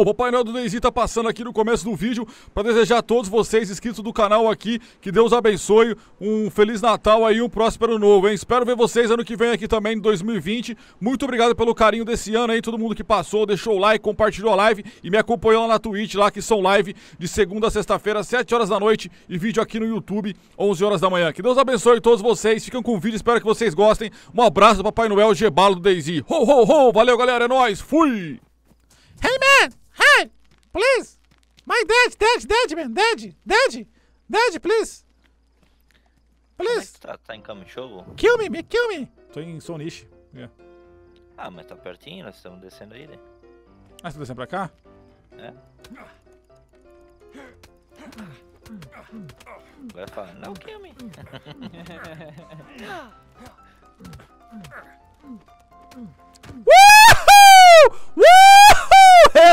o Papai Noel do Deisi tá passando aqui no começo do vídeo para desejar a todos vocês inscritos do canal aqui que Deus abençoe, um feliz Natal aí, um próspero novo, hein? Espero ver vocês ano que vem aqui também, em 2020. Muito obrigado pelo carinho desse ano aí, todo mundo que passou, deixou o like, compartilhou a live e me acompanhou lá na Twitch, lá que são live de segunda a sexta-feira, 7 horas da noite e vídeo aqui no YouTube, 11 horas da manhã. Que Deus abençoe todos vocês, ficam com o vídeo, espero que vocês gostem. Um abraço do Papai Noel Gebalo do Daisy. Ho, ho, ho! Valeu, galera, é nóis, fui! Hey, man! Please! My dad, dad, dad, man, dad, dad, dad, please! É please! É tá, tá, em Kamishogo? Kill me, me, kill me! Tô em Sonichi. Yeah. É. Ah, mas tá pertinho, nós estamos descendo aí, né? Ah, você tá descendo pra cá? É. Vai falar, não kill me! Woohoo! Woo!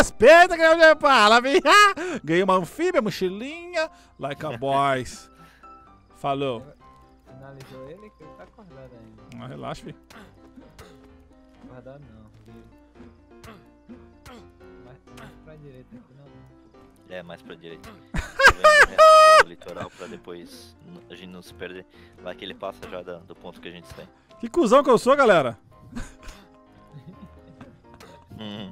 respeita, que eu já falo. Ganhei uma anfíbia, mochilinha, like a boys. Falou. Finalizou ele que ele tá acordado ainda. Ah, relaxa, filho. Acordado não, filho. Mais, pra direita aqui né? É, mais pra direita. litoral pra depois a gente não se perder. Vai que ele passa já do, do ponto que a gente tem. Tá. Que cuzão que eu sou, galera! hum.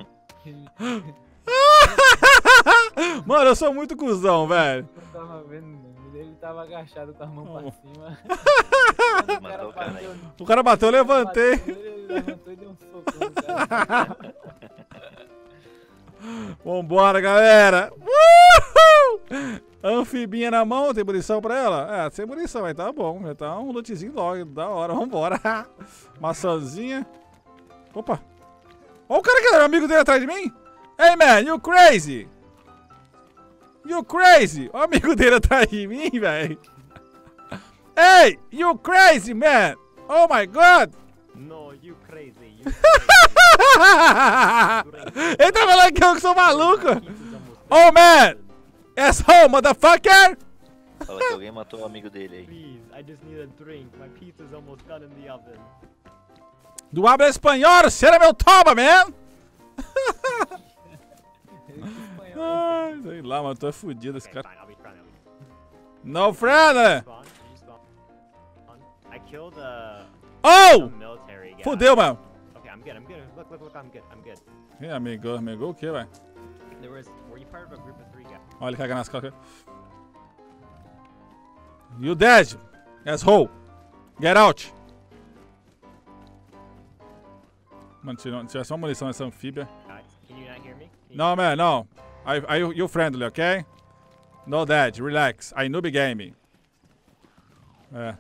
Mano, eu sou muito cuzão, velho. Eu tava vendo, ele tava agachado com a mão oh. pra cima. o, o, cara bateu, o cara bateu, eu levantei. Ele levantou e deu um soco cara. Vambora, galera. Uhul! Anfibinha na mão, tem munição pra ela? É, tem munição, mas tá bom. Já tá um lootzinho logo, da hora, vambora. Maçãzinha. Opa, Olha o cara que era amigo dele atrás de mim. Hey, man, you crazy? You crazy? o amigo dele atrás de mim, velho. Hey, you crazy, man. Oh, my God. No, you crazy. You crazy. Ele tá falando que eu sou maluco. Oh, man. Asshole, motherfucker. Fala que alguém matou o amigo dele aí. Please, I just need a drink. My pizza's almost gone in the oven. Do Abra espanhol, será meu toba, man! Ai, sei lá, mano, tu é fudido esse cara. No friend! Uh, oh! Fudeu, mano. Okay, eu good, I'm good. Look, look, look, I'm amigo, amigo, o que, velho? you part of a Olha ele caga nas costas. You dead, asshole. Get out. Mano, tinha só munição nessa anfíbia. Não, man, não. I, I, you friendly, ok? No dead, relax. I noob game. É.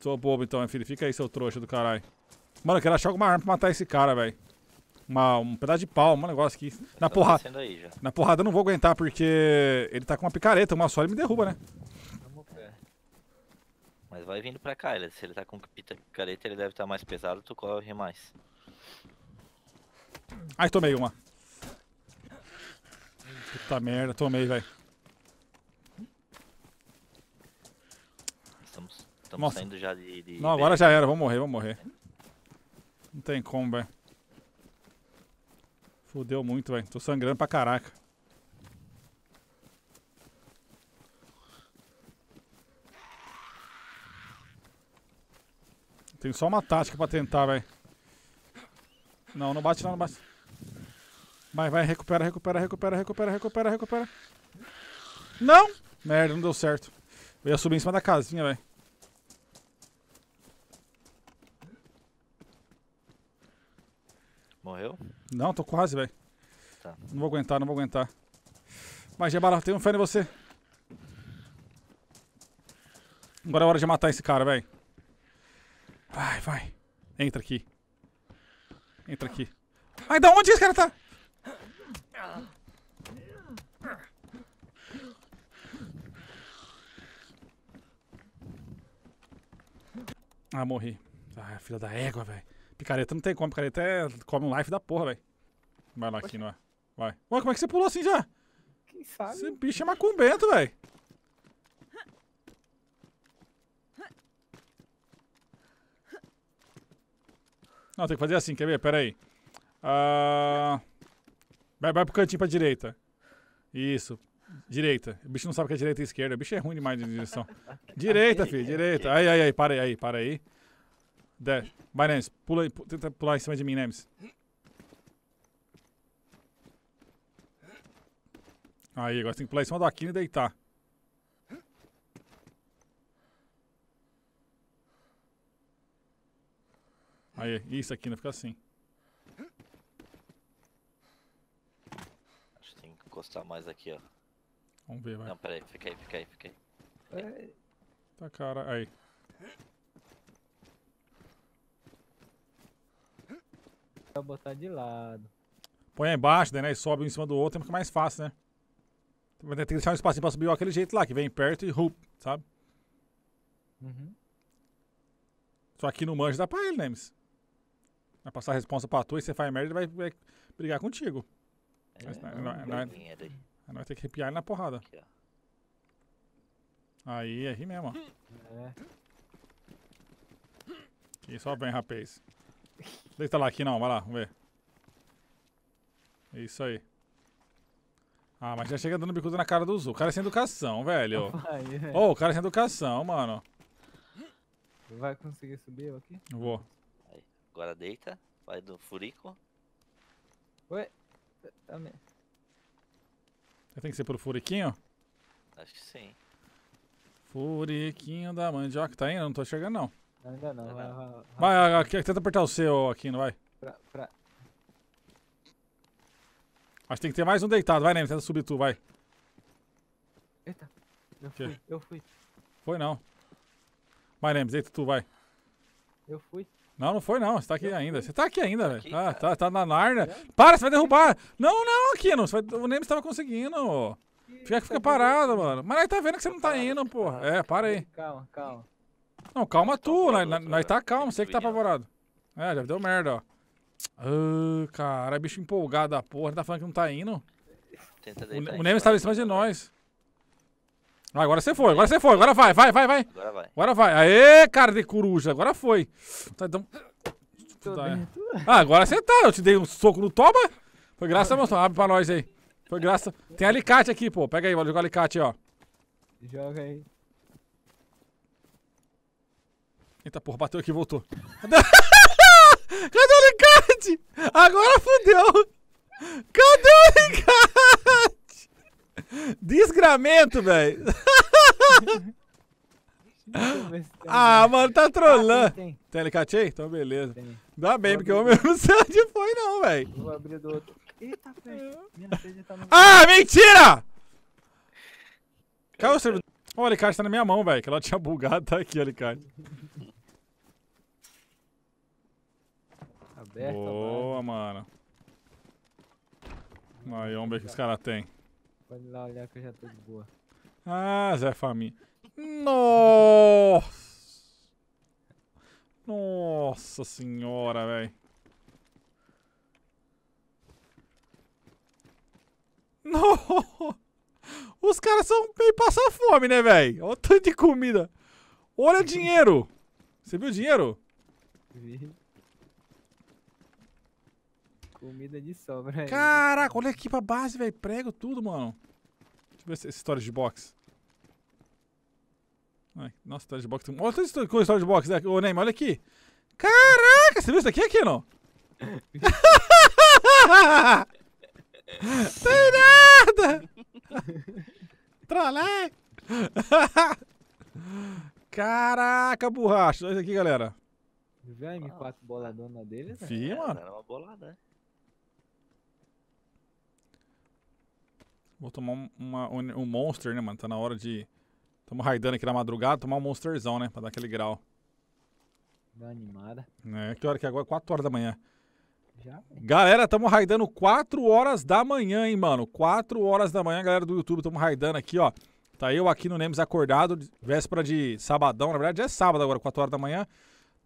Sou bobo então, filho. Fica aí, seu trouxa do caralho. Mano, eu quero achar alguma arma pra matar esse cara, velho. Um pedaço de pau, um negócio aqui. Na tá porrada. Na porrada eu não vou aguentar, porque ele tá com uma picareta, uma só ele me derruba, né? Mas vai vindo pra cá, ele. se ele tá com picareta, ele deve estar tá mais pesado, tu corre mais. Ai, tomei uma. Puta merda, tomei, velho. Estamos, estamos saindo já de, de Não, agora já era, vamos morrer, vamos morrer. Não tem como, velho. Fudeu muito, velho. Tô sangrando pra caraca. Tem só uma tática pra tentar, velho. Não, não bate não, não bate. Vai, vai, recupera, recupera, recupera, recupera, recupera, recupera. Não! Merda, não deu certo. Eu ia subir em cima da casinha, velho. Morreu? Não, tô quase, velho. Tá. Não vou aguentar, não vou aguentar. Mas, tem tenho fé em você. Agora é hora de matar esse cara, velho. Vai, vai. Entra aqui. Entra aqui. Ai, da onde esse cara tá? Ah, morri. Ah, filha da égua, velho. Picareta não tem como, picareta é... come um life da porra, velho. Vai lá aqui, não é? Vai. Ué, como é que você pulou assim já? Quem sabe? Esse bicho é macumbento, velho. Não, tem que fazer assim, quer ver? Pera aí. Ah, vai, vai pro cantinho pra direita. Isso. Direita. O bicho não sabe o que é direita e esquerda. O bicho é ruim demais de direção. direita, filho, direita. Aí, aí, aí, para aí, para aí. Desce. Vai, Nemes. Pula, tenta pular em cima de mim, Nemes. Aí, agora tem que pular em cima do Aquino e deitar. Aí, isso aqui, não né? fica assim. Acho que tem que encostar mais aqui, ó. Vamos ver, vai. Não, peraí, fica aí, fica aí, fica aí. Tá cara, aí. Vai botar de lado. Põe aí embaixo, né e sobe um em cima do outro, fica mais fácil, né? Vai ter que deixar um espacinho pra subir aquele jeito lá, que vem perto e rup, sabe? Uhum. Só que no manjo dá pra ele, né, Nemes. Vai passar a responsa pra tu e você faz merda, ele vai, vai brigar contigo. É, Mas, não, não, é, não, é, é ter que arrepiar ele na porrada. Aqui, aí, aí mesmo, ó. É. Aqui só vem, rapaz. deixa lá aqui não, vai lá, vamos ver. É isso aí. Ah, mas já chega dando bicuda na cara do Zul. O cara é sem educação, velho. Ô, oh, o cara é sem educação, mano. Vai conseguir subir aqui? Vou. Agora deita. Vai do furico. Ué? Também. É, é tem que ser pro furiquinho? Acho que sim. Furiquinho da mandioca. Tá indo? Não tô chegando não. Ainda não. É vai, vai, vai, vai, vai tenta apertar o seu aqui, não vai? Pra, pra... Acho que tem que ter mais um deitado. Vai, Neme, tenta subir tu, vai. Eita. Eu fui, eu fui. Foi não. Vai, Neme, deita tu, vai. Eu fui. Não, não foi não. Você tá aqui ainda. Você tá aqui ainda, tá velho. Tá, tá, tá na Narnia. Tá para, você vai derrubar. Não, não, Aquino. Vai... O Nemes estava conseguindo. Fica, fica parado, mano. Mas aí tá vendo que você não tá indo, porra. É, para aí. Calma, calma. Não, calma tu. Nós, tá calmo. Você que tá apavorado. É, já deu merda, ó. Ah, cara, bicho empolgado da porra. Ele tá falando que não tá indo. O, o Nemes tava em cima de nós. Agora você foi, agora você foi, agora vai, vai, vai, vai. Agora vai. Agora vai. Aê, cara de coruja, agora foi. Tá, então... É. Ah, agora você tá, eu te dei um soco no toba. Foi graça, moço. Abre pra nós aí. Foi graça. Tem alicate aqui, pô. Pega aí, vou jogar alicate, ó. Joga aí. Eita porra, bateu aqui e voltou. Cadê o alicate? Agora fodeu Cadê o alicate? Desgramento, velho. ah, mano, tá trollando. Ah, tem, tem. Tá então beleza. Tem. Dá bem, Vou porque o homem não sei onde foi, não, velho. Vou abrir do outro. Eita, velho. Tá ah, mentira! Caiu o servidor. O alicate tá na minha mão, velho. Que ela tinha bugado, tá aqui o alicate. Aberta, Boa, mano. mano. Aí, vamos ver o que os caras têm. Pode lá olhar que eu já tô de boa. Ah, Zé Faminha. Nossa! Nossa senhora, velho. Não! Os caras são meio passar fome, né, velho? Olha o tanto de comida. Olha dinheiro! Você viu o dinheiro? Vi. Comida de sobra. Aí. Caraca, olha aqui pra base, velho. Prego tudo, mano. Deixa eu ver essa história de box. Ai, nossa, história de box. Olha a história de box. Né? Ô, Neymar, olha aqui. Caraca, você viu isso aqui aqui, não? Tem nada! Trolé! Caraca, borracha. Olha isso aqui, galera. Viu a M4 boladona dele? Né? Fih, é, mano. Era uma bolada. Né? Vou tomar uma, um Monster, né, mano? Tá na hora de... Tamo raidando aqui na madrugada, tomar um Monsterzão, né? Pra dar aquele grau. Dá animada. É, que hora que é agora? 4 horas da manhã. Já? Galera, tamo raidando 4 horas da manhã, hein, mano? 4 horas da manhã, galera do YouTube, tamo raidando aqui, ó. Tá eu aqui no Nemes acordado, véspera de sabadão. Na verdade, é sábado agora, 4 horas da manhã.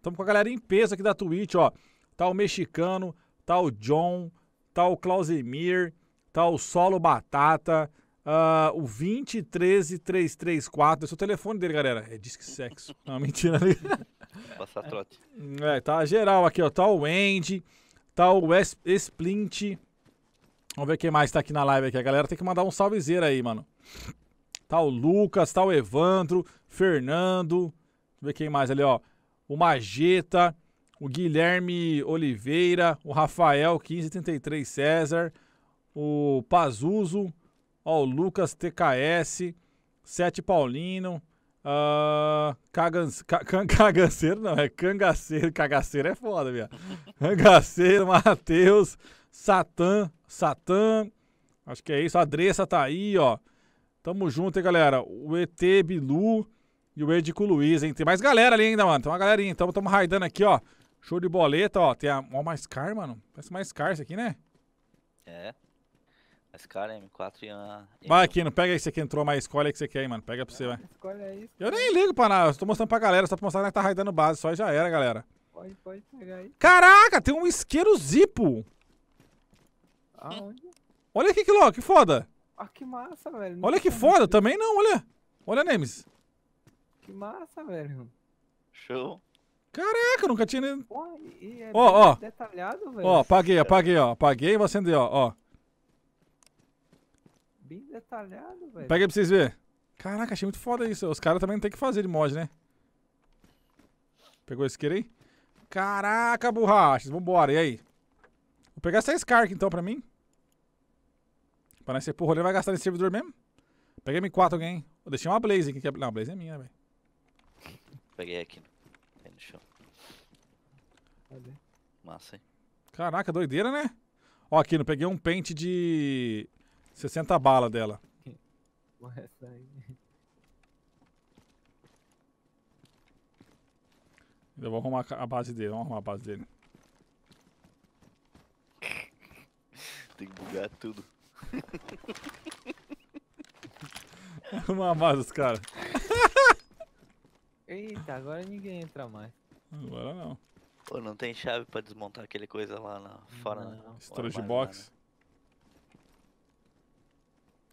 Tamo com a galera em peso aqui da Twitch, ó. Tá o mexicano, tá o John, tá o Clausemir, tá o Solo Batata, uh, o 2013334. Esse é o telefone dele, galera. É disque sexo. Não, mentira. Passar trote. É, tá geral aqui, ó. Tá o Andy, tá o es Splint. Vamos ver quem mais tá aqui na live aqui. A galera tem que mandar um salvezeiro aí, mano. Tá o Lucas, tá o Evandro, Fernando. Vamos ver quem mais ali, ó. O Mageta, o Guilherme Oliveira, o Rafael 1533 César o Pazuso, ó, o Lucas TKS, Sete Paulino, uh, ah, Cagans, ca, Cagaceiro, não, é Cangaceiro, Cagaceiro é foda, minha. Cangaceiro, Matheus, Satã, Satã, acho que é isso, a Adressa tá aí, ó. Tamo junto, hein, galera. O ET Bilu e o Edico Luiz, hein. Tem mais galera ali ainda, mano. Tem uma galerinha, então tamo raidando aqui, ó. Show de boleta, ó. Tem a. Ó, mais car, mano. Parece mais car isso aqui, né? É. Esse cara é M4 e uma... Vai é aqui, não pega esse que entrou, mas escolhe aí que você quer, hein, mano. Pega pra você, vai. Escolhe aí. Eu nem ligo pra nada, eu tô mostrando pra galera, só pra mostrar que tá raidando base, só e já era, galera. Pode, pode pegar aí. Caraca, tem um isqueiro zipo. Aonde? Olha aqui, louco, que foda. Ah, que massa, velho. Não olha que foda, também não, olha. Olha, Nemes. Que massa, velho. Show. Caraca, nunca tinha nem... É ó, ó. oh, oh. detalhado, velho. Ó, oh, apaguei, apaguei, ó. Apaguei e vou acender, ó, ó bem detalhado, velho. Pega aí pra vocês verem. Caraca, achei muito foda isso. Os caras também não tem que fazer de mod, né? Pegou esse isqueiro aí? Caraca, borrachas. Vambora, e aí? Vou pegar essa Scark então pra mim. Pra nós ser porra, ele vai gastar nesse servidor mesmo? Peguei M4 alguém. Eu deixei uma Blaze aqui. É- não, a Blaze é minha, velho. Peguei aqui. Aí no chão. Massa, hein? Caraca, doideira, né? Ó, aqui, não peguei um pente de... 60 bala dela. Eu vou arrumar a base dele, vamos arrumar a base dele. Tem que bugar tudo. Arrumar a base dos caras. Eita, agora ninguém entra mais. Agora não. Pô, não tem chave pra desmontar aquele coisa lá na, fora, não. né? Storage box. Lá, né?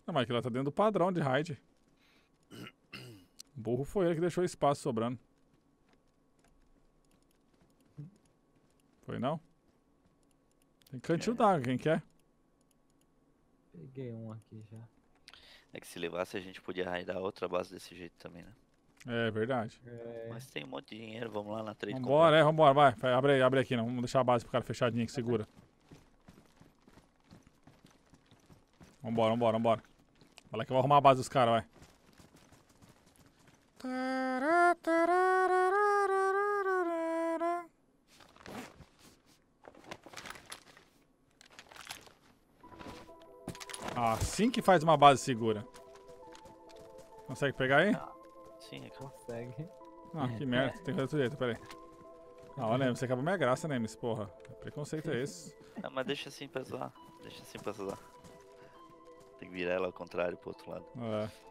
Não, mas aquilo lá tá dentro do padrão de raid. Burro foi ele que deixou espaço sobrando. Foi não? Tem cantinho é. d'água, quem quer? Peguei um aqui já. É que se levasse a gente podia raidar outra base desse jeito também, né? É verdade. É. Mas tem um monte de dinheiro, vamos lá na trade. Vambora, é, vambora, vai. vai abre abre aqui, não. Vamos deixar a base pro cara fechadinha que segura. Vambora, vambora, vambora. Vai lá que eu vou arrumar a base dos caras, vai. Ah, assim que faz uma base segura. Consegue pegar aí? Sim, ah, consegue. Ah, que merda, tem que fazer outro jeito, peraí. Ah, olha, você acabou minha graça, Nemes, porra. É preconceito é esse? Não, mas deixa assim pra zoar. Deixa assim pra zoar. Tem que virar ela ao contrário pro outro lado. É.